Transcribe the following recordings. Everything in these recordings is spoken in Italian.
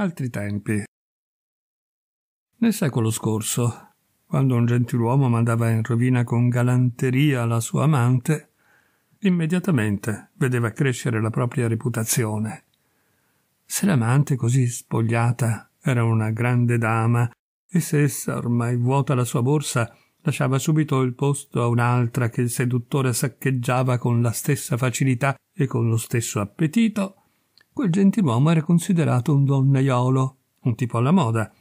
altri tempi. Nel secolo scorso, quando un gentiluomo mandava in rovina con galanteria la sua amante, immediatamente vedeva crescere la propria reputazione. Se l'amante così spogliata era una grande dama, e se essa ormai vuota la sua borsa, lasciava subito il posto a un'altra che il seduttore saccheggiava con la stessa facilità e con lo stesso appetito, quel gentiluomo era considerato un donnaiolo, un tipo alla moda.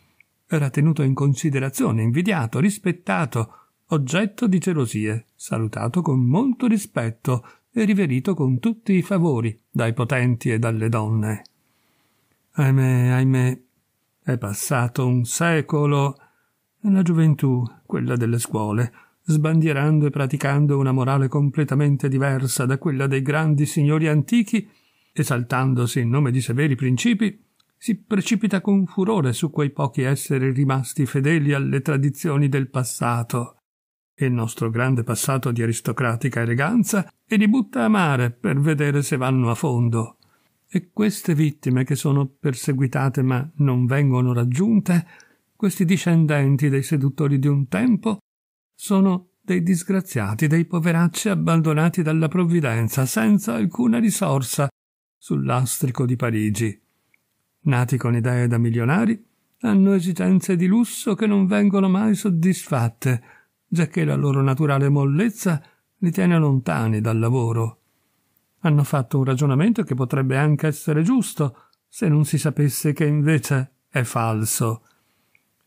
Era tenuto in considerazione, invidiato, rispettato, oggetto di gelosie, salutato con molto rispetto e riverito con tutti i favori dai potenti e dalle donne. Ahimè, ahimè, è passato un secolo la gioventù, quella delle scuole, sbandierando e praticando una morale completamente diversa da quella dei grandi signori antichi, esaltandosi in nome di severi principi, si precipita con furore su quei pochi esseri rimasti fedeli alle tradizioni del passato, E il nostro grande passato di aristocratica eleganza, e li butta a mare per vedere se vanno a fondo. E queste vittime che sono perseguitate ma non vengono raggiunte, questi discendenti dei seduttori di un tempo, sono dei disgraziati, dei poveracci abbandonati dalla provvidenza, senza alcuna risorsa, sul lastrico di Parigi. Nati con idee da milionari, hanno esigenze di lusso che non vengono mai soddisfatte, giacché la loro naturale mollezza li tiene lontani dal lavoro. Hanno fatto un ragionamento che potrebbe anche essere giusto, se non si sapesse che invece è falso.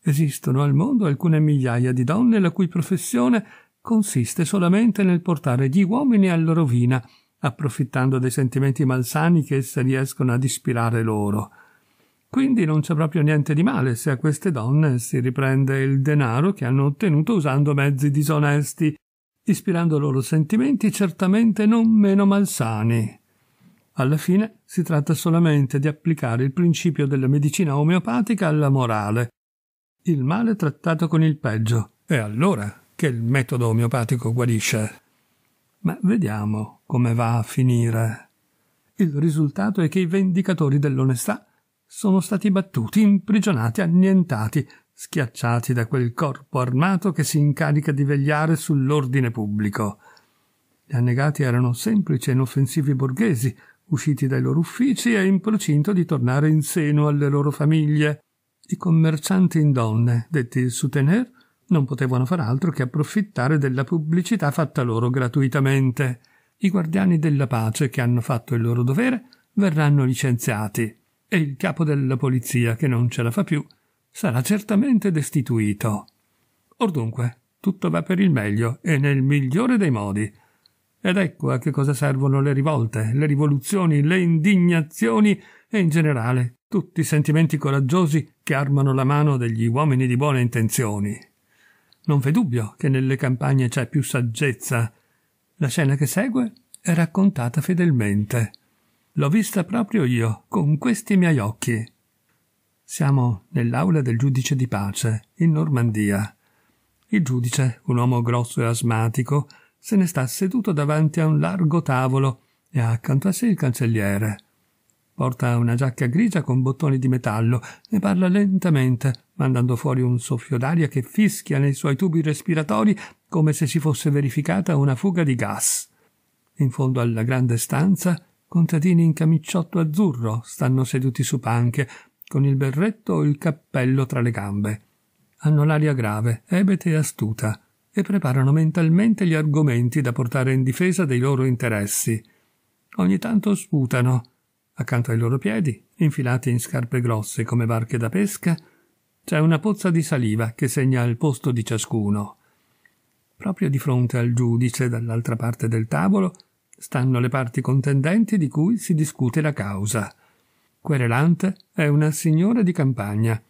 Esistono al mondo alcune migliaia di donne la cui professione consiste solamente nel portare gli uomini alla rovina approfittando dei sentimenti malsani che esse riescono ad ispirare loro. Quindi non c'è proprio niente di male se a queste donne si riprende il denaro che hanno ottenuto usando mezzi disonesti, ispirando loro sentimenti certamente non meno malsani. Alla fine si tratta solamente di applicare il principio della medicina omeopatica alla morale. Il male trattato con il peggio. È allora che il metodo omeopatico guarisce. Ma vediamo come va a finire. Il risultato è che i vendicatori dell'onestà sono stati battuti, imprigionati, annientati, schiacciati da quel corpo armato che si incarica di vegliare sull'ordine pubblico. Gli annegati erano semplici e inoffensivi borghesi, usciti dai loro uffici e in procinto di tornare in seno alle loro famiglie. I commercianti in donne, detti soutenir, non potevano far altro che approfittare della pubblicità fatta loro gratuitamente. I guardiani della pace che hanno fatto il loro dovere verranno licenziati e il capo della polizia che non ce la fa più sarà certamente destituito. Or dunque, tutto va per il meglio e nel migliore dei modi. Ed ecco a che cosa servono le rivolte, le rivoluzioni, le indignazioni e in generale tutti i sentimenti coraggiosi che armano la mano degli uomini di buone intenzioni. Non v'è dubbio che nelle campagne c'è più saggezza. La scena che segue è raccontata fedelmente. L'ho vista proprio io, con questi miei occhi. Siamo nell'aula del giudice di pace, in Normandia. Il giudice, un uomo grosso e asmatico, se ne sta seduto davanti a un largo tavolo e ha accanto a sé il cancelliere. Porta una giacca grigia con bottoni di metallo, e parla lentamente, mandando fuori un soffio d'aria che fischia nei suoi tubi respiratori come se si fosse verificata una fuga di gas. In fondo alla grande stanza, contadini in camicciotto azzurro stanno seduti su panche, con il berretto o il cappello tra le gambe. Hanno l'aria grave, ebete e astuta, e preparano mentalmente gli argomenti da portare in difesa dei loro interessi. Ogni tanto sputano, Accanto ai loro piedi, infilati in scarpe grosse come barche da pesca, c'è una pozza di saliva che segna il posto di ciascuno. Proprio di fronte al giudice, dall'altra parte del tavolo, stanno le parti contendenti di cui si discute la causa. Querelante è una signora di campagna.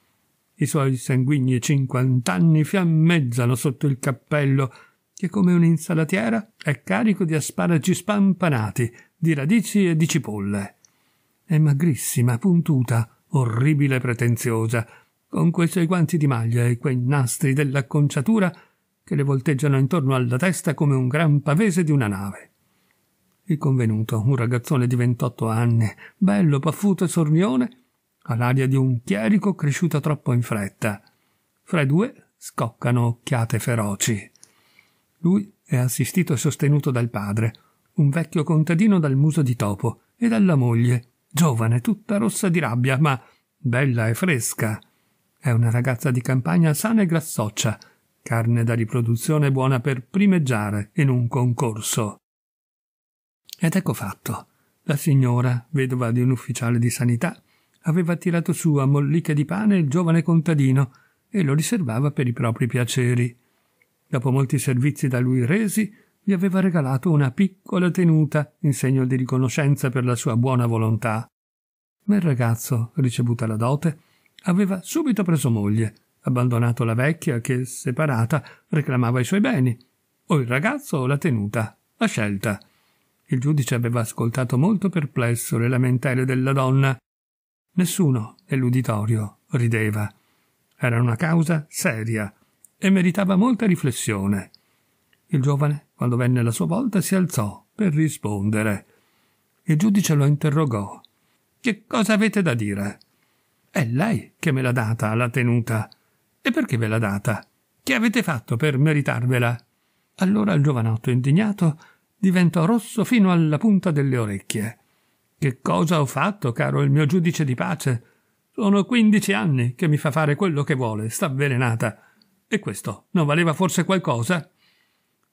I suoi sanguigni cinquant'anni fiammeggiano sotto il cappello che come un'insalatiera è carico di asparagi spampanati, di radici e di cipolle. È magrissima, puntuta, orribile e pretenziosa, con quei suoi guanti di maglia e quei nastri dell'acconciatura che le volteggiano intorno alla testa come un gran pavese di una nave. Il convenuto, un ragazzone di ventotto anni, bello, paffuto e sornione, ha l'aria di un chierico cresciuto troppo in fretta. Fra i due scoccano occhiate feroci. Lui è assistito e sostenuto dal padre, un vecchio contadino dal muso di topo, e dalla moglie, giovane, tutta rossa di rabbia, ma bella e fresca. È una ragazza di campagna sana e grassoccia, carne da riproduzione buona per primeggiare in un concorso. Ed ecco fatto. La signora, vedova di un ufficiale di sanità, aveva tirato su a molliche di pane il giovane contadino e lo riservava per i propri piaceri. Dopo molti servizi da lui resi, gli aveva regalato una piccola tenuta in segno di riconoscenza per la sua buona volontà. Ma il ragazzo, ricevuta la dote, aveva subito preso moglie, abbandonato la vecchia che, separata, reclamava i suoi beni, o il ragazzo o la tenuta, la scelta. Il giudice aveva ascoltato molto perplesso le lamentele della donna. Nessuno nell'uditorio rideva. Era una causa seria e meritava molta riflessione. Il giovane, quando venne la sua volta, si alzò per rispondere. Il giudice lo interrogò. Che cosa avete da dire? È lei che me l'ha data la tenuta. E perché ve l'ha data? Che avete fatto per meritarvela? Allora il giovanotto indignato diventò rosso fino alla punta delle orecchie. Che cosa ho fatto, caro il mio giudice di pace? Sono quindici anni che mi fa fare quello che vuole, sta avvelenata. E questo non valeva forse qualcosa?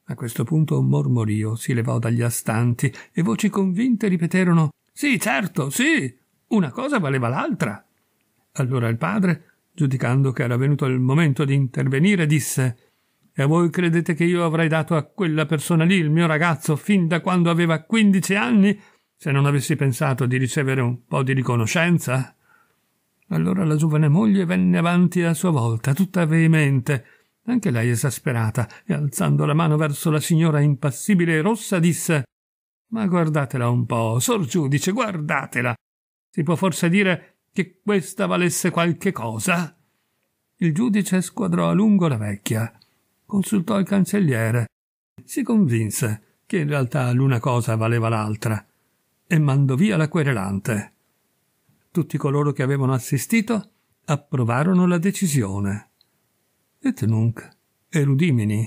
A questo punto un mormorio si levò dagli astanti e voci convinte ripeterono Sì, certo, sì. Una cosa valeva l'altra. Allora il padre, giudicando che era venuto il momento di intervenire, disse E voi credete che io avrei dato a quella persona lì il mio ragazzo fin da quando aveva quindici anni, se non avessi pensato di ricevere un po' di riconoscenza? Allora la giovane moglie venne avanti a sua volta, tutta veemente, anche lei esasperata, e alzando la mano verso la signora impassibile e rossa disse Ma guardatela un po', sor giudice, guardatela. Si può forse dire che questa valesse qualche cosa? Il giudice squadrò a lungo la vecchia, consultò il cancelliere, si convinse che in realtà l'una cosa valeva l'altra e mandò via la querelante. Tutti coloro che avevano assistito approvarono la decisione et nunc erudimini